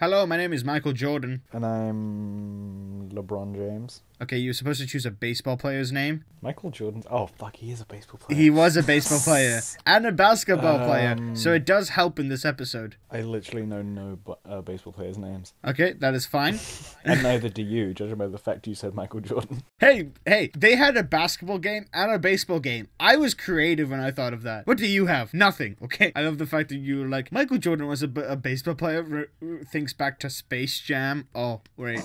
Hello, my name is Michael Jordan. And I'm LeBron James. Okay, you're supposed to choose a baseball player's name. Michael Jordan. Oh, fuck, he is a baseball player. He was a baseball player and a basketball um, player, so it does help in this episode. I literally know no uh, baseball players' names. Okay, that is fine. and neither do you, judging by the fact you said Michael Jordan. Hey, hey, they had a basketball game and a baseball game. I was creative when I thought of that. What do you have? Nothing, okay? I love the fact that you were like, Michael Jordan was a, baseball player, r- r- thinks back to Space Jam. Oh, wait.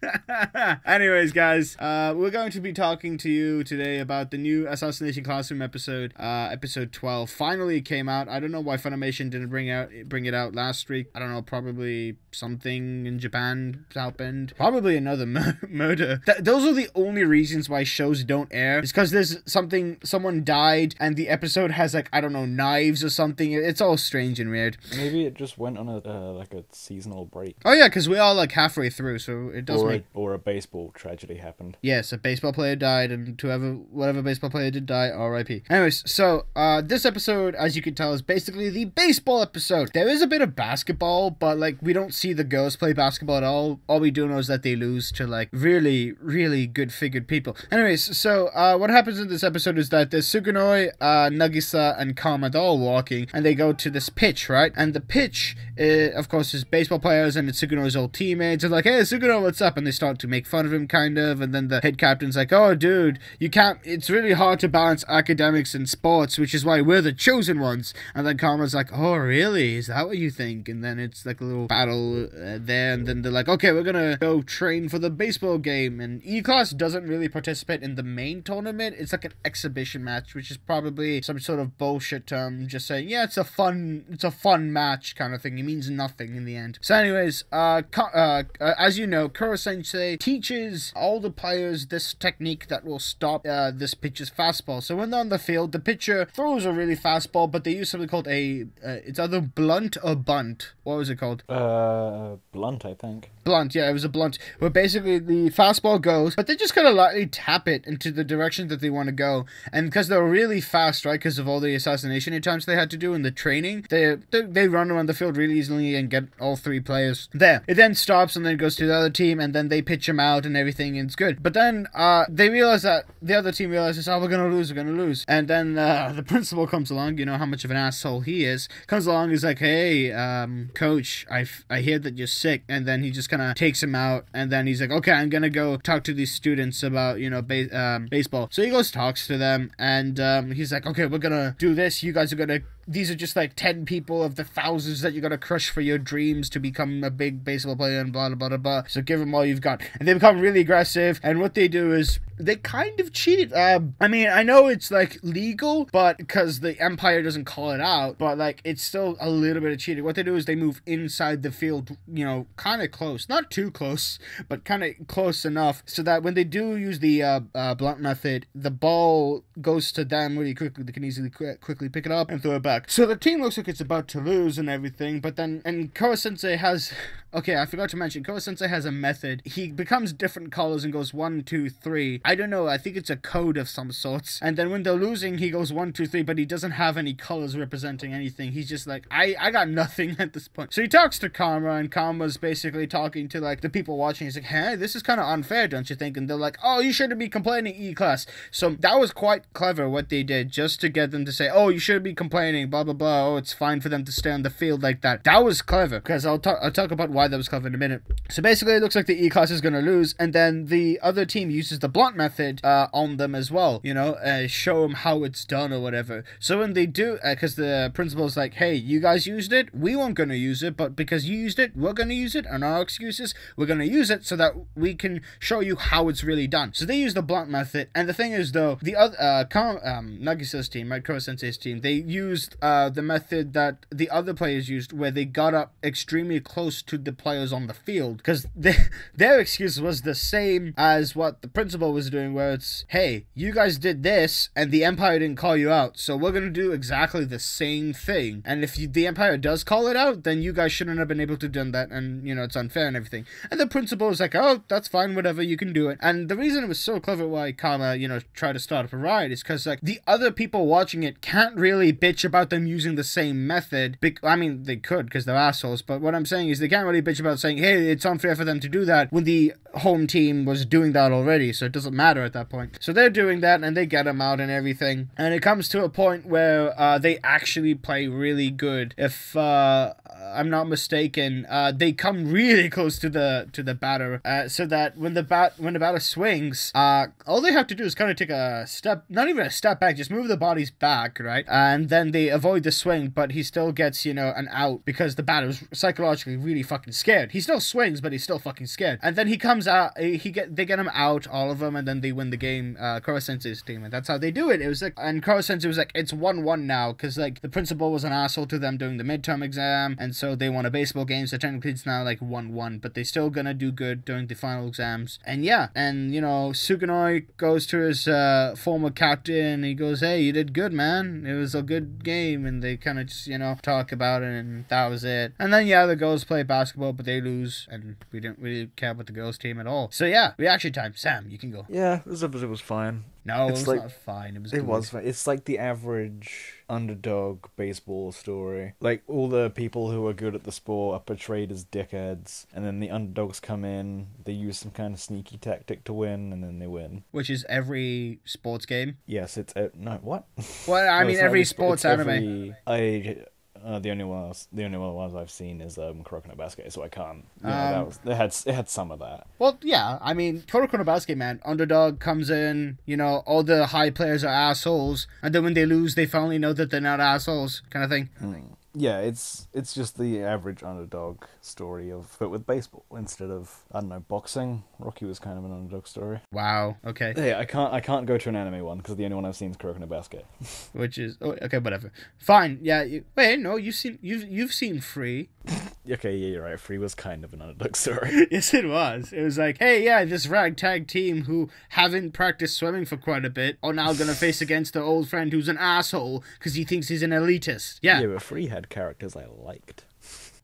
Anyways, guys, uh, we're going to be talking to you today about the new Assassination Classroom episode, uh, episode 12. Finally, came out. I don't know why Funimation didn't bring out bring it out last week. I don't know, probably something in Japan happened. Probably another murder. Th those are the only reasons why shows don't air. It's because there's something, someone died, and the episode has like I don't know knives or something. It's all strange and weird. Maybe it just went on a uh, like a seasonal break. Oh yeah, because we are like halfway through, so it doesn't or a, or a baseball tragedy happened. Yes, a baseball player died, and whoever whatever baseball player did die, R.I.P. Anyways, so uh, this episode, as you can tell, is basically the baseball episode. There is a bit of basketball, but like we don't see the girls play basketball at all. All we do know is that they lose to like really, really good figured people. Anyways, so uh, what happens in this episode is that there's Sugunoi, uh, Nagisa, and Karma all walking, and they go to this pitch, right? And the pitch, eh, of course, is baseball players and it's Sugunoi's old teammates. They're like, "Hey, Suguno, what's up?" and they start to make fun of him, kind of. And then the head captain's like, oh, dude, you can't, it's really hard to balance academics and sports, which is why we're the chosen ones. And then Karma's like, oh, really? Is that what you think? And then it's like a little battle uh, there. And then they're like, okay, we're gonna go train for the baseball game. And E Class doesn't really participate in the main tournament, it's like an exhibition match, which is probably some sort of bullshit term, just saying, yeah, it's a fun, it's a fun match kind of thing. It means nothing in the end. So, anyways, uh, uh, uh, as you know, Kurosaki essentially teaches all the players this technique that will stop uh, this pitcher's fastball. So when they're on the field, the pitcher throws a really fastball, but they use something called a uh, it's either blunt or bunt. What was it called? Uh, blunt, I think blunt. Yeah, it was a blunt. Where basically the fastball goes, but they just kind of lightly tap it into the direction that they want to go. And because they're really fast, right? Because of all the assassination attempts they had to do in the training, they, they they run around the field really easily and get all three players there. It then stops and then goes to the other team, and then they pitch him out and everything, and it's good. But then uh, they realize that the other team realizes, oh, we're gonna lose, we're gonna lose. And then uh, the principal comes along. You know how much of an asshole he is. Comes along, he's like, hey, um, coach, I I hear that you're sick, and then he just kind kind of takes him out. And then he's like, okay, I'm going to go talk to these students about, you know, ba um, baseball. So he goes, talks to them, and um, he's like, okay, we're going to do this. You guys are going to these are just like 10 people of the thousands that you're going to crush for your dreams to become a big baseball player and blah, blah, blah, blah. So give them all you've got. And they become really aggressive. And what they do is they kind of cheat. Um, I mean, I know it's like legal, but because the Empire doesn't call it out, but like it's still a little bit of cheating. What they do is they move inside the field, you know, kind of close, not too close, but kind of close enough so that when they do use the uh, uh, blunt method, the ball goes to them really quickly. They can easily qu quickly pick it up and throw it back. So the team looks like it's about to lose and everything, but then and Koa Sensei has, okay, I forgot to mention Koa Sensei has a method. He becomes different colors and goes one, two, three. I don't know, I think it's a code of some sorts. And then when they're losing, he goes one, two, three, but he doesn't have any colors representing anything. He's just like, I, I got nothing at this point. So he talks to Karma, and Karma's basically talking to like the people watching. He's like, hey, this is kind of unfair, don't you think? And they're like, oh, you shouldn't be complaining, E class. So that was quite clever what they did just to get them to say, oh, you shouldn't be complaining, blah, blah, blah. Oh, it's fine for them to stay on the field like that. That was clever because I'll, talk, I'll talk about why that was clever in a minute. So basically, it looks like the E class is going to lose, and then the other team uses the blunt method uh, on them as well, you know, uh, show them how it's done or whatever. So when they do, because uh, the principal's like, hey, you guys used it, we weren't going to use it, but because you used it, we're going to use it, and our excuses, we're going to use it so that we can show you how it's really done. So they use the blunt method, and the thing is, though, the other, uh, Kar- um, Nagisa's team, right, Kuro Sensei's team, they used uh, the method that the other players used where they got up extremely close to the players on the field, because their excuse was the same as what the principal was are doing where it's, hey, you guys did this and the Empire didn't call you out, so we're gonna do exactly the same thing. And if you, the Empire does call it out, then you guys shouldn't have been able to done that, and you know it's unfair and everything. And the principal is like, oh, that's fine, whatever, you can do it. And the reason it was so clever why Karma, you know, tried to start up a riot is because like the other people watching it can't really bitch about them using the same method. Be- I mean, they could because they're assholes, but what I'm saying is they can't really bitch about saying, hey, it's unfair for them to do that when the home team was doing that already, so it doesn't matter at that point. So they're doing that and they get him out and everything. And it comes to a point where uh, they actually play really good. If uh, I'm not mistaken, uh, they come really close to the to the batter, uh, so that when the bat when the batter swings, uh, all they have to do is kind of take a step, not even a step back, just move the bodies back, right, and then they avoid the swing, but he still gets you know an out because the batter was psychologically really fucking scared. He still swings, but he's still fucking scared, and then he comes out, eh, he get they get him out, all of them, and then they win the game. Uh, Kurosense's team, and that's how they do it. It was like, and Kurosense was like, it's one one now, because like the principal was an asshole to them during the midterm exam, and so they won a baseball game. So technically, it's now like one-one, but they're still gonna do good during the final exams. And yeah, and you know, Sukunoi goes to his uh, former captain. he goes, "Hey, you did good, man. It was a good game." And they kind of just you know talk about it, and that was it. And then yeah, the girls play basketball, but they lose, and we didn't really care about the girls' team at all. So yeah, we actually timed. Sam, you can go. Yeah, it was, it was fine. No, it's it was like, not fine. It was. It good. was. Fine. It's like the average underdog baseball story. Like all the people who are good at the sport are portrayed as dickheads, and then the underdogs come in. They use some kind of sneaky tactic to win, and then they win. Which is every sports game. Yes, it's uh, no what. Well, I no, mean every, every sports anime. I uh, the only one else, the only ones I've seen is um, Kuroko no so I can't. You know, um, that was, it had it had some of that. Well, yeah, I mean Kuroko no man, underdog comes in, you know, all the high players are assholes, and then when they lose, they finally know that they're not assholes, kind of thing. Hmm yeah, it's it's just the average underdog story of but with baseball instead of I don't know boxing. Rocky was kind of an underdog story. Wow. Okay. Hey, I can't I can't go to an anime one because the only one I've seen is Kuroko no Basket. Which is oh, okay, whatever. Fine. Yeah. You, wait, no, you've seen you've you've seen Free. okay, yeah, you're right. Free was kind of an underdog story. yes, it was. It was like, hey, yeah, this ragtag team who haven't practiced swimming for quite a bit are now gonna face against their old friend who's an asshole because he thinks he's an elitist. Yeah. Yeah, but Free had characters I liked.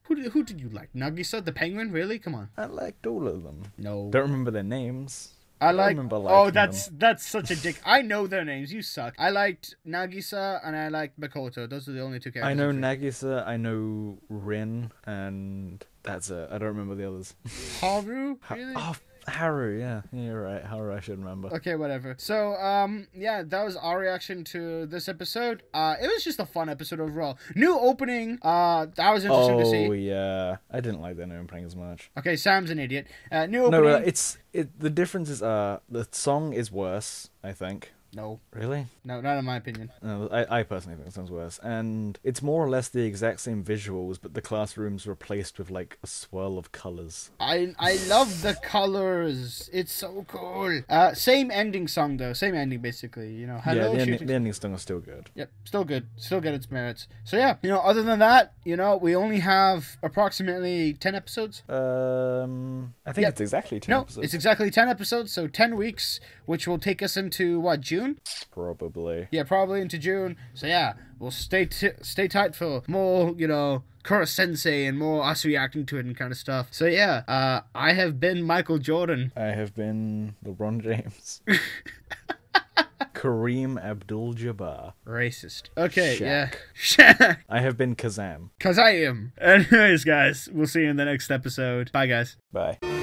Who did, who did you like? Nagisa, the penguin? Really? Come on. I liked all of them. No. Don't remember their names. I like. I oh, that's them. that's such a dick. I know their names. You suck. I liked Nagisa and I liked Makoto. Those are the only two characters. I know Nagisa. I know Rin, and that's it. I don't remember the others. Haru. Really? Ha- oh, Haru, yeah. You're right. Haru, I should remember. Okay, whatever. So, um, yeah, that was our reaction to this episode. Uh, it was just a fun episode overall. New opening, uh, that was interesting oh, to see. Oh, yeah. I didn't like the new opening as much. Okay, Sam's an idiot. Uh, new opening. No, uh, it's, it, the difference is, uh, the song is worse, I think. No. Really? No, not in my opinion. No, I, I personally think it sounds worse. And it's more or less the exact same visuals, but the classroom's replaced with like a swirl of colors. I I love the colors. It's so cool. Uh, same ending song though. Same ending basically. You know, hello. Yeah, the, the ending song is still good. Yep, still good. Still got its merits. So yeah, you know, other than that, you know, we only have approximately ten episodes. Um, I think yep. it's exactly ten. No, episodes. it's exactly ten episodes. So ten weeks, which will take us into what June. June? Probably. Yeah, probably into June. So yeah, we'll stay t- stay tight for more, you know, Kura Sensei and more us reacting to it and kind of stuff. So yeah, uh, I have been Michael Jordan. I have been LeBron James. Kareem Abdul Jabbar. Racist. Okay, Shaq. yeah. Shaq. I have been Kazam. Kazam. Anyways, guys, we'll see you in the next episode. Bye, guys. Bye.